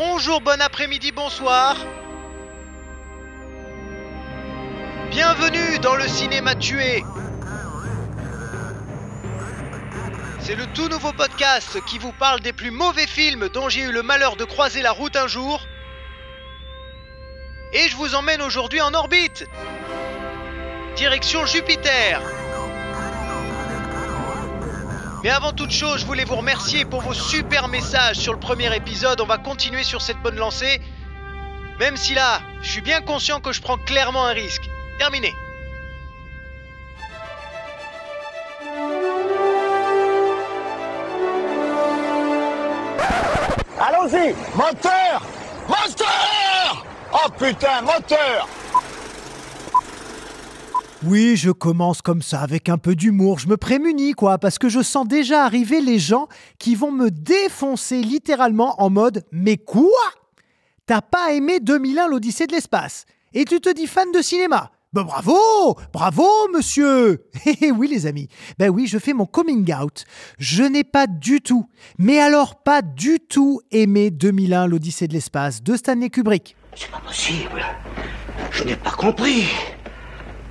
Bonjour, bon après-midi, bonsoir. Bienvenue dans le cinéma tué. C'est le tout nouveau podcast qui vous parle des plus mauvais films dont j'ai eu le malheur de croiser la route un jour. Et je vous emmène aujourd'hui en orbite. Direction Jupiter. Mais avant toute chose, je voulais vous remercier pour vos super messages sur le premier épisode. On va continuer sur cette bonne lancée. Même si là, je suis bien conscient que je prends clairement un risque. Terminé. Allons-y Moteur Moteur Oh putain, moteur oui, je commence comme ça, avec un peu d'humour. Je me prémunis, quoi, parce que je sens déjà arriver les gens qui vont me défoncer littéralement en mode Mais quoi T'as pas aimé 2001 l'Odyssée de l'espace Et tu te dis fan de cinéma ben bravo Bravo, monsieur Et eh, eh, oui, les amis. Ben oui, je fais mon coming out. Je n'ai pas du tout, mais alors pas du tout aimé 2001, l'Odyssée de l'espace de Stanley Kubrick. C'est pas possible. Je n'ai pas compris.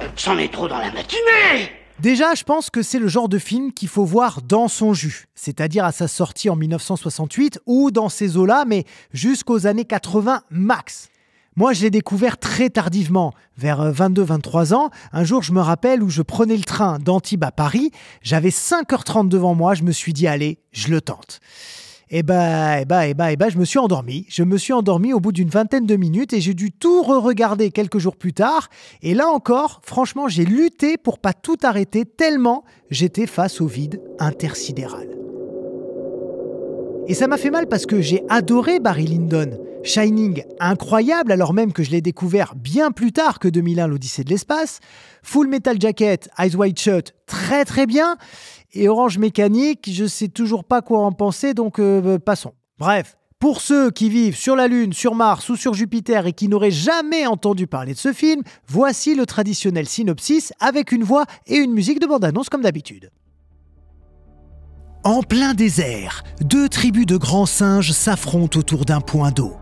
« J'en ai trop dans la matinée Déjà, je pense que c'est le genre de film qu'il faut voir dans son jus, c'est-à-dire à sa sortie en 1968 ou dans ces eaux-là, mais jusqu'aux années 80 max. Moi, je l'ai découvert très tardivement, vers 22-23 euh, ans. Un jour, je me rappelle où je prenais le train d'Antibes à Paris. J'avais 5h30 devant moi, je me suis dit, allez, je le tente et bah, bah, je me suis endormi. Je me suis endormi au bout d'une vingtaine de minutes et j'ai dû tout re-regarder quelques jours plus tard. Et là encore, franchement, j'ai lutté pour pas tout arrêter tellement j'étais face au vide intersidéral. Et ça m'a fait mal parce que j'ai adoré Barry Lyndon. Shining incroyable alors même que je l'ai découvert bien plus tard que 2001 l'Odyssée de l'espace, Full Metal Jacket, Eyes White Shut très très bien et Orange Mécanique, je sais toujours pas quoi en penser donc euh, euh, passons. Bref, pour ceux qui vivent sur la Lune, sur Mars ou sur Jupiter et qui n'auraient jamais entendu parler de ce film, voici le traditionnel synopsis avec une voix et une musique de bande-annonce comme d'habitude. En plein désert, deux tribus de grands singes s'affrontent autour d'un point d'eau.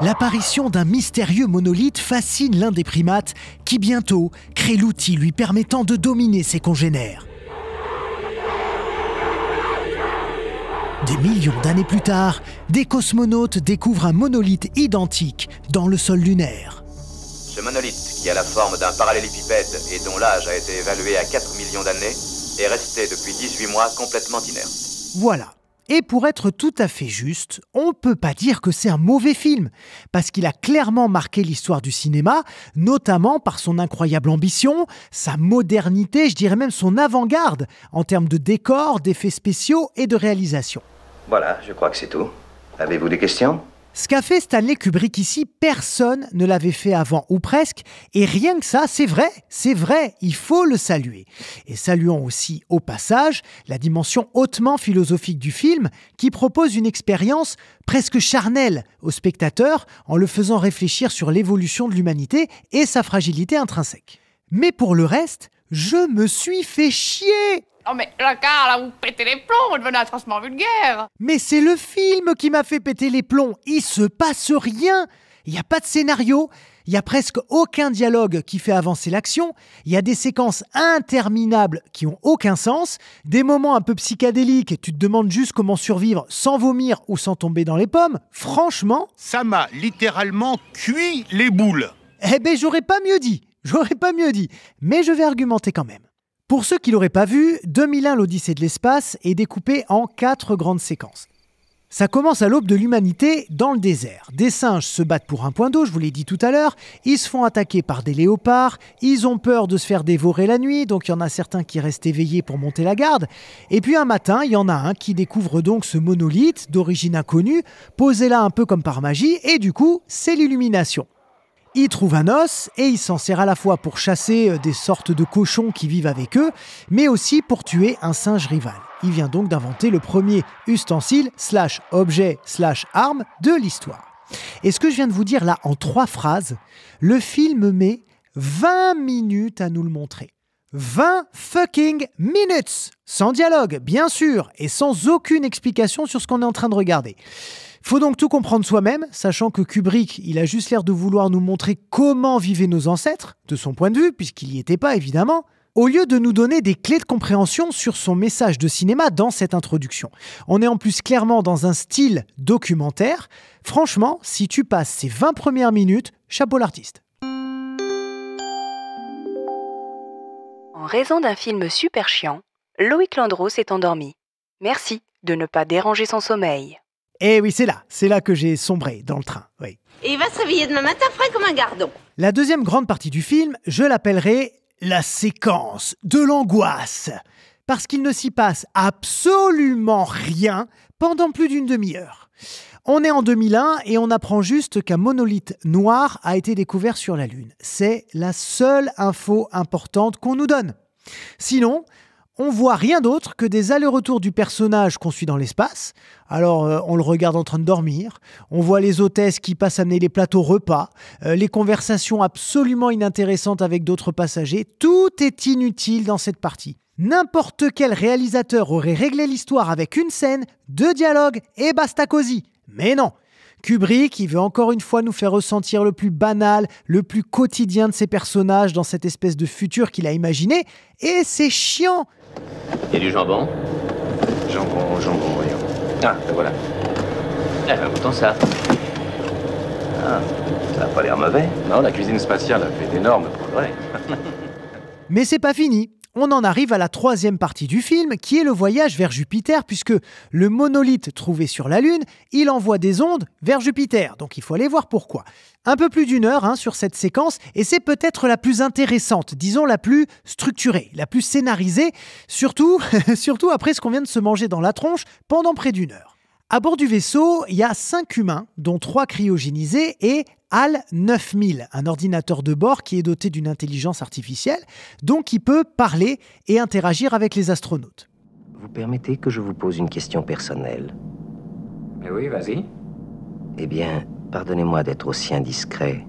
L'apparition d'un mystérieux monolithe fascine l'un des primates qui bientôt crée l'outil lui permettant de dominer ses congénères. Des millions d'années plus tard, des cosmonautes découvrent un monolithe identique dans le sol lunaire. Ce monolithe, qui a la forme d'un parallélépipède et dont l'âge a été évalué à 4 millions d'années, est resté depuis 18 mois complètement inerte. Voilà, et pour être tout à fait juste, on ne peut pas dire que c'est un mauvais film, parce qu'il a clairement marqué l'histoire du cinéma, notamment par son incroyable ambition, sa modernité, je dirais même son avant-garde, en termes de décors, d'effets spéciaux et de réalisation. Voilà, je crois que c'est tout. Avez-vous des questions ce qu'a fait Stanley Kubrick ici, personne ne l'avait fait avant, ou presque, et rien que ça, c'est vrai, c'est vrai, il faut le saluer. Et saluons aussi au passage la dimension hautement philosophique du film, qui propose une expérience presque charnelle au spectateur en le faisant réfléchir sur l'évolution de l'humanité et sa fragilité intrinsèque. Mais pour le reste, je me suis fait chier Non mais car là, vous pétez les plombs, vous devenez vulgaire Mais c'est le film qui m'a fait péter les plombs Il se passe rien Il n'y a pas de scénario, il n'y a presque aucun dialogue qui fait avancer l'action, il y a des séquences interminables qui ont aucun sens, des moments un peu psychédéliques, et tu te demandes juste comment survivre sans vomir ou sans tomber dans les pommes, franchement... Ça m'a littéralement cuit les boules Eh ben j'aurais pas mieux dit J'aurais pas mieux dit, mais je vais argumenter quand même. Pour ceux qui l'auraient pas vu, 2001 l'Odyssée de l'espace est découpé en quatre grandes séquences. Ça commence à l'aube de l'humanité dans le désert. Des singes se battent pour un point d'eau, je vous l'ai dit tout à l'heure. Ils se font attaquer par des léopards. Ils ont peur de se faire dévorer la nuit, donc il y en a certains qui restent éveillés pour monter la garde. Et puis un matin, il y en a un qui découvre donc ce monolithe d'origine inconnue, posé là un peu comme par magie, et du coup, c'est l'illumination. Il trouve un os et il s'en sert à la fois pour chasser euh, des sortes de cochons qui vivent avec eux, mais aussi pour tuer un singe rival. Il vient donc d'inventer le premier ustensile slash objet slash arme de l'histoire. Et ce que je viens de vous dire là en trois phrases, le film met 20 minutes à nous le montrer. 20 fucking minutes Sans dialogue, bien sûr, et sans aucune explication sur ce qu'on est en train de regarder. Faut donc tout comprendre soi-même, sachant que Kubrick, il a juste l'air de vouloir nous montrer comment vivaient nos ancêtres, de son point de vue, puisqu'il n'y était pas évidemment, au lieu de nous donner des clés de compréhension sur son message de cinéma dans cette introduction. On est en plus clairement dans un style documentaire. Franchement, si tu passes ces 20 premières minutes, chapeau l'artiste. raison d'un film super chiant, Loïc Landreau s'est endormi. Merci de ne pas déranger son sommeil. Eh oui, c'est là, c'est là que j'ai sombré dans le train. Oui. Et il va se réveiller demain matin frais comme un gardon. La deuxième grande partie du film, je l'appellerai la séquence de l'angoisse. Parce qu'il ne s'y passe absolument rien pendant plus d'une demi-heure. On est en 2001 et on apprend juste qu'un monolithe noir a été découvert sur la Lune. C'est la seule info importante qu'on nous donne. Sinon, on voit rien d'autre que des allers-retours du personnage qu'on suit dans l'espace. Alors euh, on le regarde en train de dormir, on voit les hôtesses qui passent amener les plateaux repas, euh, les conversations absolument inintéressantes avec d'autres passagers, tout est inutile dans cette partie. N'importe quel réalisateur aurait réglé l'histoire avec une scène, deux dialogues et basta cosy. Mais non Kubrick, il veut encore une fois nous faire ressentir le plus banal, le plus quotidien de ses personnages dans cette espèce de futur qu'il a imaginé, et c'est chiant Il y a du jambon Jambon, jambon, voyons. Ah, ben voilà. Eh, ben, ça. Ah, ça n'a pas l'air mauvais. Non, la cuisine spatiale a fait d'énormes progrès. Mais c'est pas fini on en arrive à la troisième partie du film, qui est le voyage vers Jupiter, puisque le monolithe trouvé sur la Lune, il envoie des ondes vers Jupiter. Donc il faut aller voir pourquoi. Un peu plus d'une heure hein, sur cette séquence, et c'est peut-être la plus intéressante, disons la plus structurée, la plus scénarisée, surtout, surtout après ce qu'on vient de se manger dans la tronche pendant près d'une heure. À bord du vaisseau, il y a cinq humains, dont trois cryogénisés et al 9000, un ordinateur de bord qui est doté d'une intelligence artificielle, donc qui peut parler et interagir avec les astronautes. Vous permettez que je vous pose une question personnelle Mais oui, vas-y. Eh bien, pardonnez-moi d'être aussi indiscret.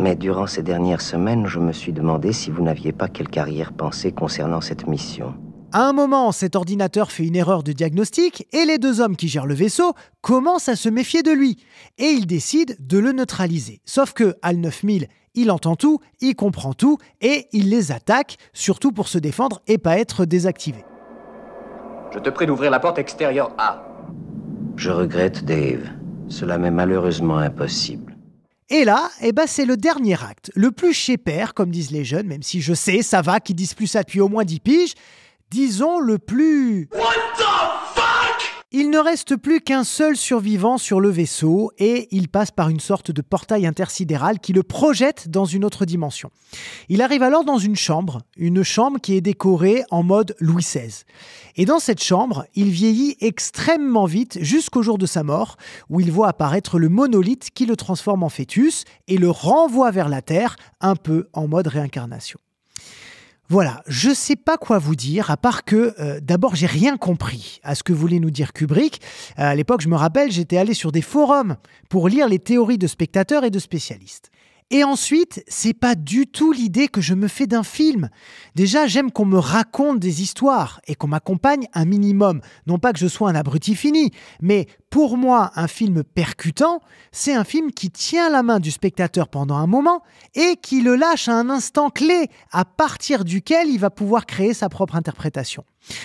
Mais durant ces dernières semaines, je me suis demandé si vous n'aviez pas quelque arrière-pensée concernant cette mission. À un moment, cet ordinateur fait une erreur de diagnostic et les deux hommes qui gèrent le vaisseau commencent à se méfier de lui et ils décident de le neutraliser. Sauf que le 9000, il entend tout, il comprend tout et il les attaque, surtout pour se défendre et pas être désactivé. Je te prie d'ouvrir la porte extérieure A. Je regrette, Dave. Cela m'est malheureusement impossible. Et là, eh ben, c'est le dernier acte, le plus père, comme disent les jeunes, même si je sais, ça va, qui disent plus ça depuis au moins 10 piges disons le plus... What the fuck il ne reste plus qu'un seul survivant sur le vaisseau et il passe par une sorte de portail intersidéral qui le projette dans une autre dimension. Il arrive alors dans une chambre, une chambre qui est décorée en mode Louis XVI. Et dans cette chambre, il vieillit extrêmement vite jusqu'au jour de sa mort, où il voit apparaître le monolithe qui le transforme en fœtus et le renvoie vers la Terre, un peu en mode réincarnation. Voilà, je sais pas quoi vous dire, à part que euh, d'abord, j'ai rien compris à ce que voulait nous dire Kubrick. Euh, à l'époque, je me rappelle, j'étais allé sur des forums pour lire les théories de spectateurs et de spécialistes. Et ensuite, c'est pas du tout l'idée que je me fais d'un film. Déjà, j'aime qu'on me raconte des histoires et qu'on m'accompagne un minimum. Non pas que je sois un abruti fini, mais pour moi, un film percutant, c'est un film qui tient la main du spectateur pendant un moment et qui le lâche à un instant clé à partir duquel il va pouvoir créer sa propre interprétation.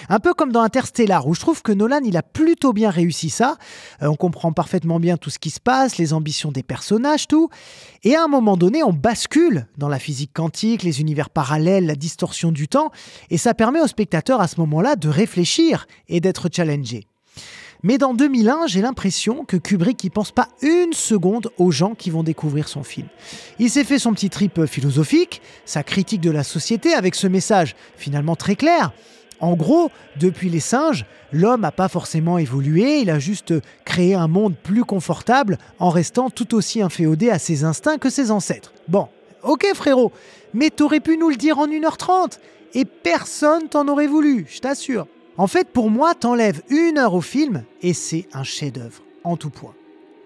Un peu comme dans Interstellar, où je trouve que Nolan, il a plutôt bien réussi ça. Euh, on comprend parfaitement bien tout ce qui se passe, les ambitions des personnages, tout. Et à un moment donné, on bascule dans la physique quantique, les univers parallèles, la distorsion du temps, et ça permet au spectateur à ce moment-là de réfléchir et d'être challengé. Mais dans 2001, j'ai l'impression que Kubrick n'y pense pas une seconde aux gens qui vont découvrir son film. Il s'est fait son petit trip euh, philosophique, sa critique de la société avec ce message finalement très clair. En gros, depuis les singes, l'homme n'a pas forcément évolué, il a juste euh, créé un monde plus confortable en restant tout aussi inféodé à ses instincts que ses ancêtres. Bon, ok frérot, mais t'aurais pu nous le dire en 1h30 et personne t'en aurait voulu, je t'assure. En fait, pour moi, t'enlèves une heure au film et c'est un chef-d'œuvre, en tout point.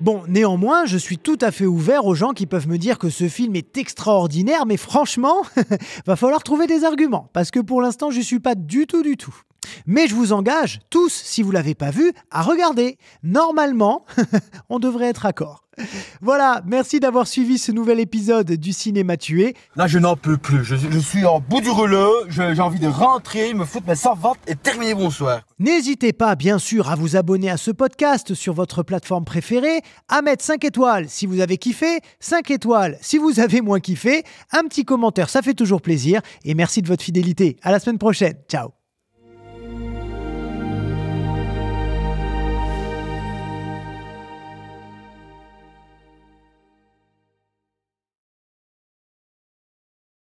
Bon, néanmoins, je suis tout à fait ouvert aux gens qui peuvent me dire que ce film est extraordinaire, mais franchement, va falloir trouver des arguments, parce que pour l'instant, je suis pas du tout du tout. Mais je vous engage tous, si vous ne l'avez pas vu, à regarder. Normalement, on devrait être d'accord. Voilà, merci d'avoir suivi ce nouvel épisode du Cinéma Tué. Là, je n'en peux plus. Je, suis en bout du relais. J'ai envie de rentrer, me foutre mes 120 et terminer Bonsoir. N'hésitez pas, bien sûr, à vous abonner à ce podcast sur votre plateforme préférée, à mettre 5 étoiles si vous avez kiffé, 5 étoiles si vous avez moins kiffé, un petit commentaire, ça fait toujours plaisir. Et merci de votre fidélité. À la semaine prochaine. Ciao.